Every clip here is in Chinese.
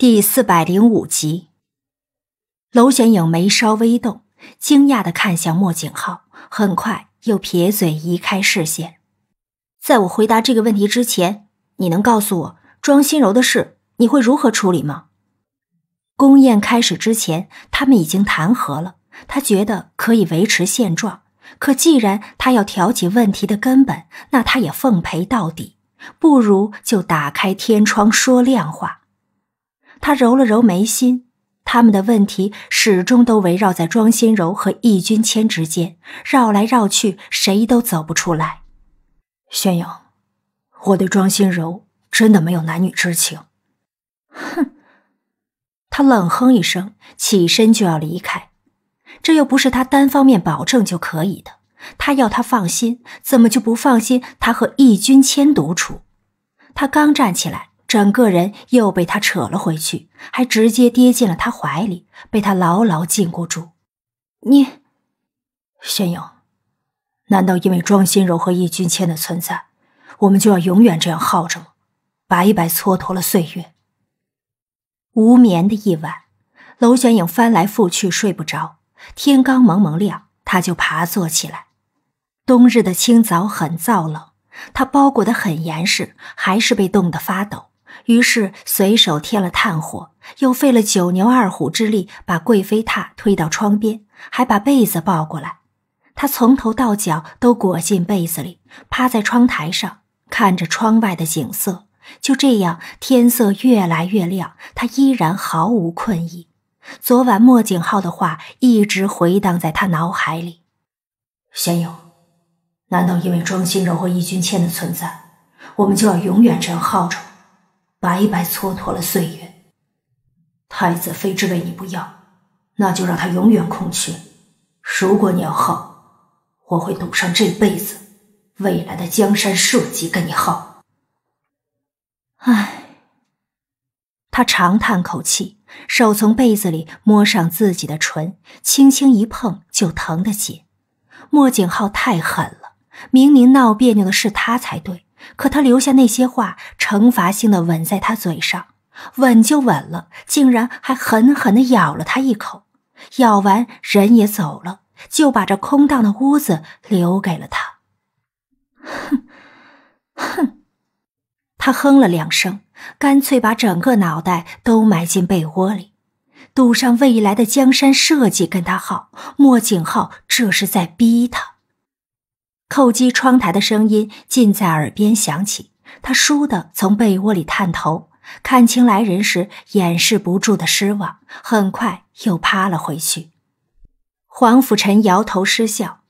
第四百零五集，娄玄影眉梢微动，惊讶的看向莫景浩，很快又撇嘴移开视线。在我回答这个问题之前，你能告诉我庄心柔的事你会如何处理吗？宫宴开始之前，他们已经谈和了，他觉得可以维持现状。可既然他要挑起问题的根本，那他也奉陪到底。不如就打开天窗说亮话。他揉了揉眉心，他们的问题始终都围绕在庄心柔和易君谦之间，绕来绕去，谁都走不出来。宣勇，我对庄心柔真的没有男女之情。哼！他冷哼一声，起身就要离开。这又不是他单方面保证就可以的。他要他放心，怎么就不放心他和易君谦独处？他刚站起来。整个人又被他扯了回去，还直接跌进了他怀里，被他牢牢禁锢住。你，玄影，难道因为庄心柔和易君谦的存在，我们就要永远这样耗着吗？白白蹉跎了岁月。无眠的一晚，娄玄影翻来覆去睡不着。天刚蒙蒙亮，他就爬坐起来。冬日的清早很燥冷，他包裹得很严实，还是被冻得发抖。于是随手添了炭火，又费了九牛二虎之力把贵妃榻推到窗边，还把被子抱过来。他从头到脚都裹进被子里，趴在窗台上看着窗外的景色。就这样，天色越来越亮，他依然毫无困意。昨晚莫景浩的话一直回荡在他脑海里：“仙友，难道因为庄心柔和易君谦的存在，我们就要永远这样耗着？”白白蹉跎了岁月。太子妃之位你不要，那就让他永远空缺。如果你要耗，我会赌上这辈子、未来的江山社稷跟你耗。唉，他长叹口气，手从被子里摸上自己的唇，轻轻一碰就疼得紧。莫景浩太狠了，明明闹别扭的是他才对。可他留下那些话，惩罚性的吻在他嘴上，吻就吻了，竟然还狠狠的咬了他一口。咬完人也走了，就把这空荡的屋子留给了他。哼，哼，他哼了两声，干脆把整个脑袋都埋进被窝里，赌上未来的江山社稷跟他耗。莫景浩这是在逼他。叩击窗台的声音近在耳边响起，他倏地从被窝里探头，看清来人时掩饰不住的失望，很快又趴了回去。黄甫臣摇头失笑：“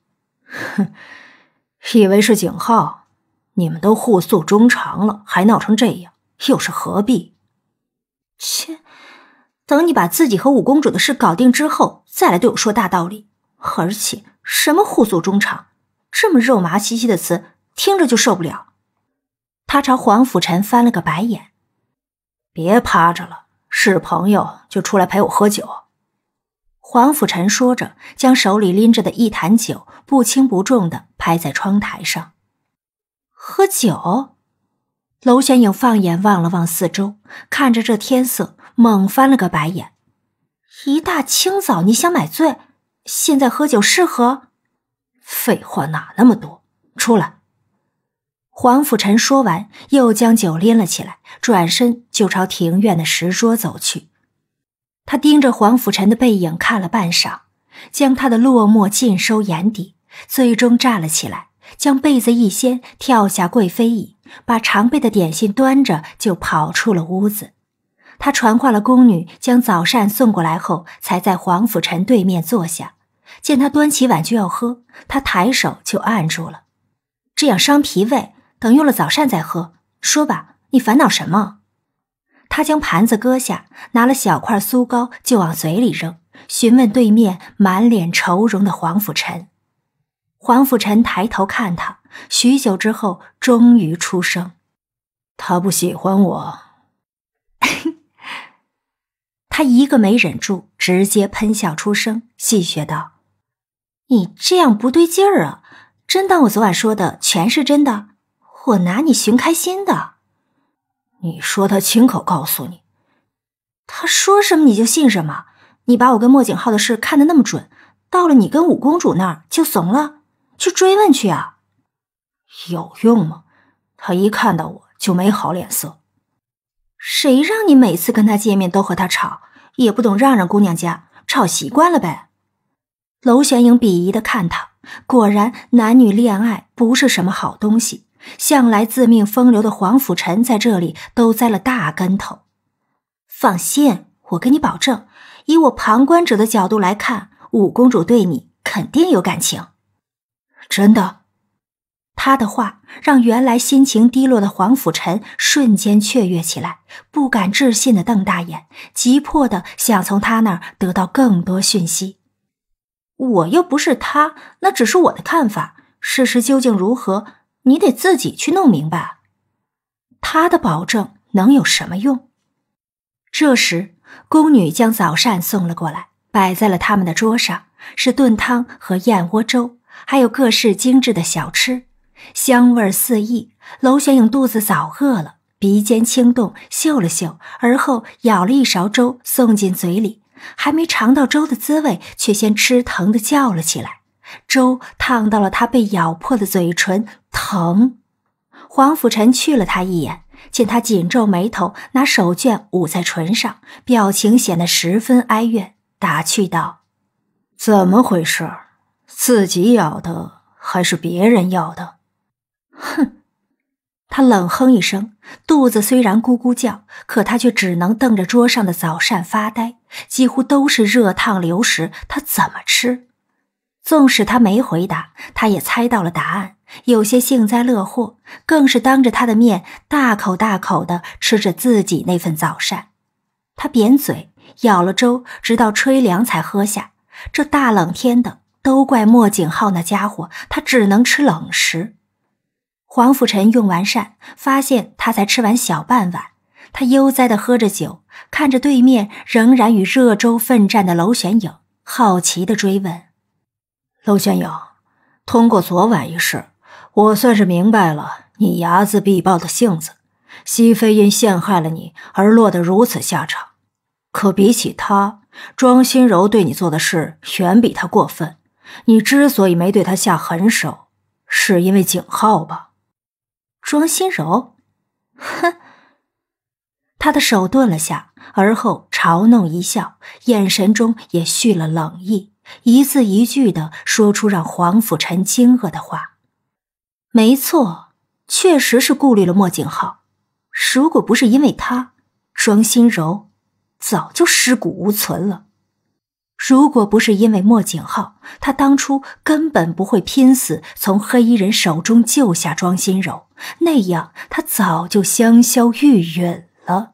哼，以为是景浩，你们都互诉衷肠了，还闹成这样，又是何必？切！等你把自己和五公主的事搞定之后，再来对我说大道理。而且，什么互诉衷肠？”这么肉麻兮兮的词，听着就受不了。他朝黄甫臣翻了个白眼：“别趴着了，是朋友就出来陪我喝酒。”黄甫臣说着，将手里拎着的一坛酒不轻不重的拍在窗台上。喝酒？娄玄影放眼望了望四周，看着这天色，猛翻了个白眼：“一大清早你想买醉？现在喝酒适合？”废话哪那么多，出来！黄甫臣说完，又将酒拎了起来，转身就朝庭院的石桌走去。他盯着黄甫臣的背影看了半晌，将他的落寞尽收眼底。最终站了起来，将被子一掀，跳下贵妃椅，把常备的点心端着就跑出了屋子。他传话了宫女，将早膳送过来后，才在黄甫臣对面坐下。见他端起碗就要喝，他抬手就按住了，这样伤脾胃。等用了早膳再喝。说吧，你烦恼什么？他将盘子搁下，拿了小块酥糕就往嘴里扔，询问对面满脸愁容的黄甫辰。黄甫辰抬头看他，许久之后，终于出声：“他不喜欢我。”他一个没忍住，直接喷笑出声，戏谑道。你这样不对劲儿啊！真当我昨晚说的全是真的？我拿你寻开心的。你说他亲口告诉你，他说什么你就信什么？你把我跟莫景浩的事看得那么准，到了你跟五公主那儿就怂了？去追问去啊！有用吗？他一看到我就没好脸色。谁让你每次跟他见面都和他吵，也不懂让让姑娘家，吵习惯了呗。娄玄英鄙夷的看他，果然男女恋爱不是什么好东西。向来自命风流的黄甫尘在这里都栽了大跟头。放心，我跟你保证，以我旁观者的角度来看，五公主对你肯定有感情。真的？他的话让原来心情低落的黄甫尘瞬间雀跃起来，不敢置信的瞪大眼，急迫的想从他那儿得到更多讯息。我又不是他，那只是我的看法。事实究竟如何，你得自己去弄明白。他的保证能有什么用？这时，宫女将早膳送了过来，摆在了他们的桌上，是炖汤和燕窝粥，还有各式精致的小吃，香味四溢。娄玄影肚子早饿了，鼻尖轻动，嗅了嗅，而后舀了一勺粥送进嘴里。还没尝到粥的滋味，却先吃疼的叫了起来。粥烫到了他被咬破的嘴唇，疼。黄甫臣去了他一眼，见他紧皱眉头，拿手绢捂在唇上，表情显得十分哀怨，打趣道：“怎么回事？自己咬的还是别人咬的？” 哼。他冷哼一声，肚子虽然咕咕叫，可他却只能瞪着桌上的早膳发呆，几乎都是热烫流食，他怎么吃？纵使他没回答，他也猜到了答案，有些幸灾乐祸，更是当着他的面大口大口的吃着自己那份早膳。他扁嘴咬了粥，直到吹凉才喝下。这大冷天的，都怪莫景浩那家伙，他只能吃冷食。黄甫臣用完膳，发现他才吃完小半碗。他悠哉地喝着酒，看着对面仍然与热粥奋战的娄玄影，好奇地追问：“娄玄影，通过昨晚一事，我算是明白了你睚眦必报的性子。熹妃因陷害了你而落得如此下场，可比起她，庄心柔对你做的事远比她过分。你之所以没对她下狠手，是因为景浩吧？”庄心柔，哼！他的手顿了下，而后嘲弄一笑，眼神中也蓄了冷意，一字一句的说出让黄甫臣惊愕的话：“没错，确实是顾虑了莫景浩。如果不是因为他，庄心柔早就尸骨无存了。”如果不是因为莫景浩，他当初根本不会拼死从黑衣人手中救下庄心柔，那样他早就香消玉殒了。